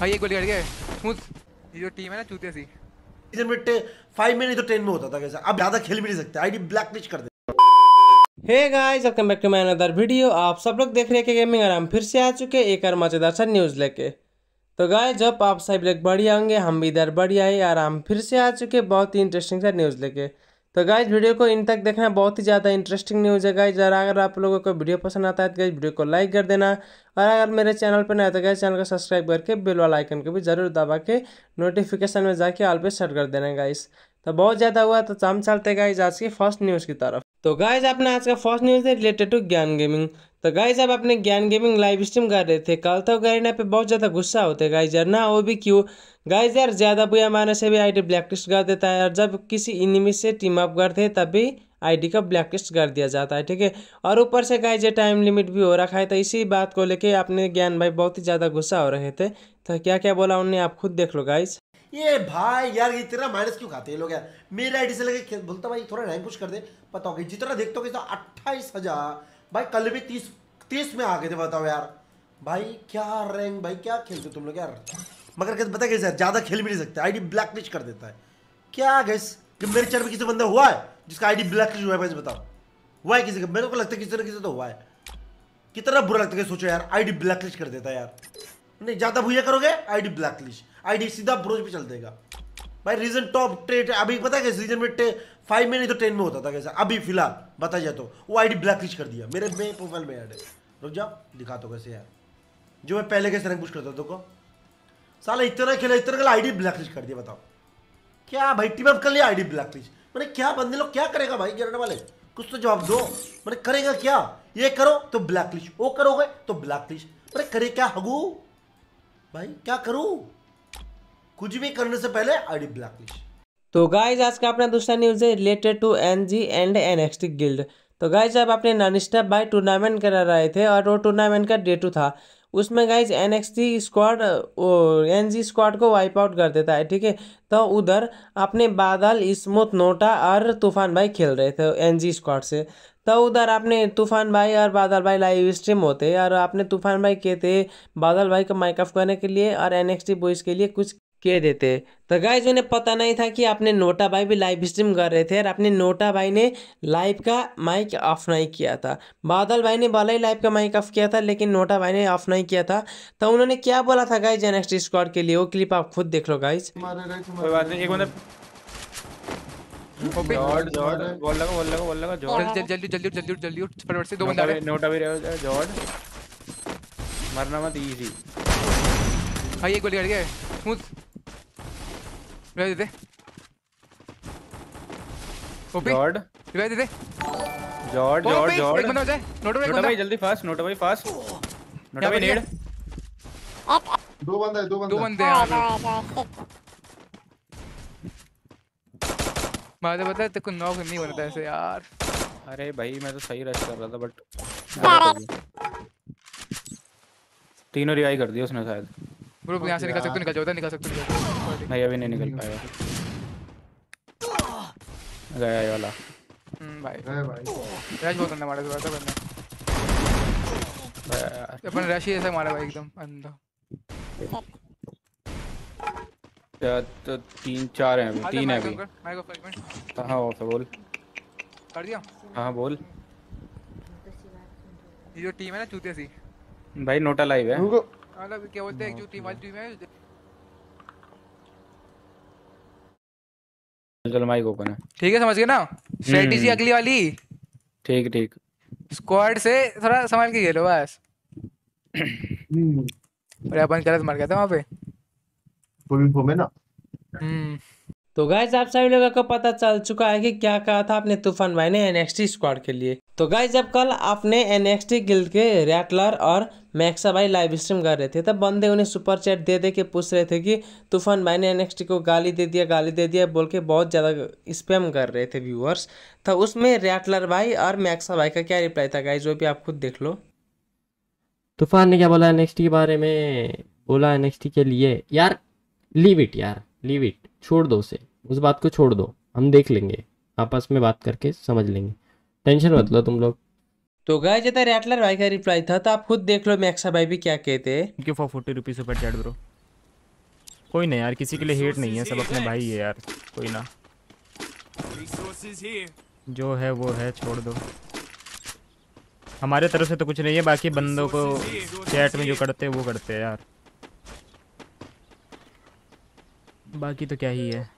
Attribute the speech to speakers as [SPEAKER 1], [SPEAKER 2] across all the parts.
[SPEAKER 1] भाई एक गोली कर गया स्मूथ ये जो टीम है ना चूतिया सी सीजन में 5 मिनट तो 10 में होता था कैसा अब ज्यादा खेल भी नहीं सकते आईडी ब्लैक लिस्ट कर दे hey guys welcome back to my another
[SPEAKER 2] video आप सब लोग देख रहे हैं कि गेमिंग आराम फिर से आ चुके एक और मजेदार सा न्यूज़ लेके तो गाय जब आप सब लोग बढ़िया होंगे हम भी इधर बढ़िया ही आराम फिर से आ चुके बहुत ही इंटरेस्टिंग सा न्यूज़ लेके तो गाइज वीडियो को इन तक देखना बहुत ही ज़्यादा इंटरेस्टिंग न्यूज़ है गाइज और अगर आप लोगों को वीडियो पसंद आता है तो गाइज वीडियो को लाइक कर देना और अगर मेरे चैनल पर नहीं हो तो गाइज चैनल को सब्सक्राइब करके बेल वाला आइकन को भी जरूर दबा के नोटिफिकेशन में जाके ऑल पे सेट कर देना गाइज तो बहुत ज़्यादा हुआ तो चम चलते गाइज आज की फर्स्ट न्यूज़ की तरफ तो गाइज आपने आज का फर्स्ट न्यूज़ है रिलेटेड टू ज्ञान गेमिंग तो गाइज अब अपने ज्ञान गेमिंग लाइव स्ट्रीम कर रहे थे कल तो गरीना पे बहुत ज़्यादा गुस्सा होते गाइज यार ना वो भी क्यों गाइज यार ज़्यादा बुआ मारने से भी आईडी ब्लैकलिस्ट कर देता है और जब किसी इनिमी से टीम अप करते हैं तभी आईडी का ब्लैकलिस्ट कर दिया जाता है ठीक है और ऊपर से गाइज ये टाइम लिमिट भी हो रखा है तो इसी बात को लेकर अपने ज्ञान भाई बहुत ही ज़्यादा गुस्सा हो रहे थे तो क्या क्या बोला उनने आप खुद देख लो गाइज
[SPEAKER 1] ये भाई यार इतना माइनस क्यों खाते हैं लोग यार मेरे आईडी से लगे बोलता भाई थोड़ा रैंक पुश कर दे पता होगी जितना देखते हो तो अट्ठाईस हज़ार भाई कल भी तीस तीस में आ गए थे बताओ यार भाई क्या रैंक भाई क्या खेलते तुम लोग यार मगर कैसे पता कैसे यार ज़्यादा खेल भी नहीं सकते आईडी ब्लैक लिस्ट कर देता है क्या गैस कि मेरे चैनल में किसी बंदा हुआ है जिसका आईडी ब्लैकलिस्ट हुआ है भाई बताओ हुआ है किसी का मेरे को लगता है किसी ना किसी तो हुआ है कितना बुरा लगता है सोचो यार आई ब्लैक लिस्ट कर देता है यार नहीं ज़्यादा भूया करोगे आई आईडी ब्लैकलिस्ट आईडी सीधा ब्रोज भी चल देगा भाई रीजन टॉप ट्रेड अभी पता है रीजन में फाइव में नहीं तो टेन में होता था कैसा अभी फिलहाल बताया जाए तो वो आईडी ब्लैकलिस्ट कर दिया मेरे में प्रोफाइल में ऐड है रुक जाओ दिखा दो तो कैसे यार जो मैं पहले कैसे रैंक पुश करता था को साला इतना खेला इतना खेला आईडी ब्लैकलिस्ट कर दिया बताओ क्या भाई टीम अप कर लिया ब्लैक ब्लैकलिस्ट मैंने क्या बंदे लोग क्या करेगा भाई गिरने वाले कुछ तो जवाब दो मैंने करेगा क्या ये करो तो ब्लैकलिस्ट वो करोगे तो ब्लैकलिस्ट मैंने करे क्या हगू भाई क्या करूँ कुछ भी करने से पहले आईडी ब्लैकलिस्ट
[SPEAKER 2] तो गाइज आज का अपना दूसरा न्यूज़ है related to N G and N guild तो गाइज जब अपने नानिस्टा बाई टूर्नामेंट करा रहे थे और वो टूर्नामेंट का डे टू था उसमें guys N X T squad N G squad को वाइप आउट कर देता है ठीक है तो उधर अपने बादल स्मूथ नोटा और तूफान भाई खेल रहे थे एन जी स्क्वाड से तो उधर आपने तूफान भाई और बादल भाई लाइव स्ट्रीम होते और आपने तूफान भाई के थे बादल भाई को माइकअप करने के लिए और एन एक्स टी बॉयज़ के लिए कुछ के देते तो गाइज उन्हें पता नहीं था कि आपने नोटा भाई भी लाइव स्ट्रीम कर रहे थे और आपने नोटा भाई ने लाइव का माइक ऑफ नहीं किया था बादल भाई ने भले ही लाइव का माइक ऑफ किया था लेकिन नोटा भाई ने ऑफ नहीं किया था तो उन्होंने क्या बोला था गाइज एन एस स्क्वाड के लिए वो क्लिप आप खुद देख लो गाइज मरना मत इजी हाँ ये गोली
[SPEAKER 1] कर गया स्मूथ रिवाइव दे ओपी जॉर्ड रिवाइव दे दे जॉर्ड जॉर्ड जॉर्ड एक बंदा हो जाए नोटो भाई बंदा भाई
[SPEAKER 2] जल्दी फास्ट नोटो भाई फास्ट
[SPEAKER 1] नोटो भाई नेड
[SPEAKER 2] दो बंदे दो बंदे दो बंदे मारे पता है तेरे को नॉक नहीं बनता ऐसे यार अरे भाई मैं तो सही रश कर रहा था बट तीनों रिवाइव कर दिए उसने शायद ब्रो ब्रो यहां से निकल सकते हो निकल जाओ उधर निकल सकते हो नहीं अभी नहीं निकल पाएगा गया ये वाला
[SPEAKER 1] हम्म भाई अरे भाई रश बहुत अंदर मारा था बंदा अपन रश ही ऐसा मारा भाई एकदम अंदर तो तीन चार हैं अभी तीन हैं अभी हाँ वो तो बोल कर दिया हाँ, हाँ बोल ये जो टीम है ना चूतिया सी
[SPEAKER 2] भाई नोटा लाइव है
[SPEAKER 1] मतलब क्या बोलते हैं जो टीम वाली टीम
[SPEAKER 2] चल माइक ओपन है
[SPEAKER 1] ठीक है समझ गए ना स्ट्रेटजी हम्म। अगली वाली ठीक ठीक स्क्वाड से थोड़ा संभाल के खेलो बस हम्म। अरे अपन गलत मर गए थे वहां पे स्विमिंग पूल में ना
[SPEAKER 2] हम्म। तो गाइज आप सभी लोगों को पता चल चुका है कि क्या कहा था आपने तूफान भाई ने एनएक्सटी स्क्वाड के लिए तो गाय जब कल आपने एन एक्स टी गिल्ड के रैटलर और मैक्सा भाई लाइव स्ट्रीम कर रहे थे तब बंदे उन्हें सुपर चैट दे दे के पूछ रहे थे कि तूफान भाई ने एन एक्स टी को गाली दे दिया गाली दे दिया बोल के बहुत ज़्यादा स्पैम कर रहे थे व्यूअर्स तो उसमें रैटलर भाई और मैक्सा भाई का क्या रिप्लाई था गाय जो भी आप खुद देख लो तूफान ने क्या बोला एन के बारे में बोला एन के लिए यार लीव इट यार लीव इट छोड़ दो उसे उस बात को छोड़ दो हम देख लेंगे आपस में बात करके समझ लेंगे टेंशन मत लो तुम लोग तो गाइस ये था रैटलर भाई का रिप्लाई था तो आप खुद देख लो मैक्सा भाई भी क्या कहते हैं thank you for 40 rupees super chat bro कोई नहीं यार किसी के लिए हेट नहीं है सब अपने भाई है यार कोई ना जो है वो है छोड़ दो हमारे तरफ से तो कुछ नहीं है बाकी बंदों को चैट में जो करते हैं वो करते हैं यार बाकी तो क्या ही है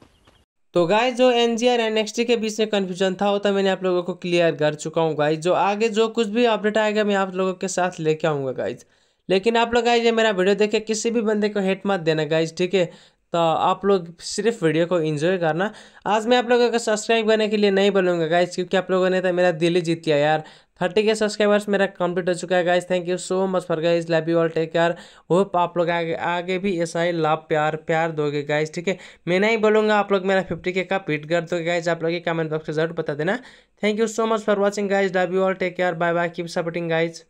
[SPEAKER 2] तो गाय जो N G R and next के बीच में कन्फ्यूजन था वो तो मैंने आप लोगों को क्लियर कर चुका हूँ गाइज जो आगे जो कुछ भी अपडेट आएगा मैं आप लोगों के साथ लेके आऊँगा गाइज लेकिन आप लोग गाइज ये मेरा वीडियो देखे किसी भी बंदे को हेट मत देना गाइज ठीक है तो आप लोग सिर्फ वीडियो को एंजॉय करना आज मैं आप लोगों को सब्सक्राइब करने के लिए नहीं बोलूँगा गाइज क्योंकि आप लोगों ने तो मेरा दिल ही जीत लिया यार थर्टी के सब्सक्राइबर्स मेरा कंप्लीट हो चुका है guys thank you so much for guys love you all take care hope आप लोग आगे आगे भी ऐसा ही लव प्यार प्यार दोगे गाइज ठीक है मैं नहीं बोलूँगा आप लोग मेरा फिफ्टी के का पीट कर दोगे गाइज आप लोग कमेंट बॉक्स में जरूर बता देना thank you so much for watching guys love you all take care bye bye keep supporting guys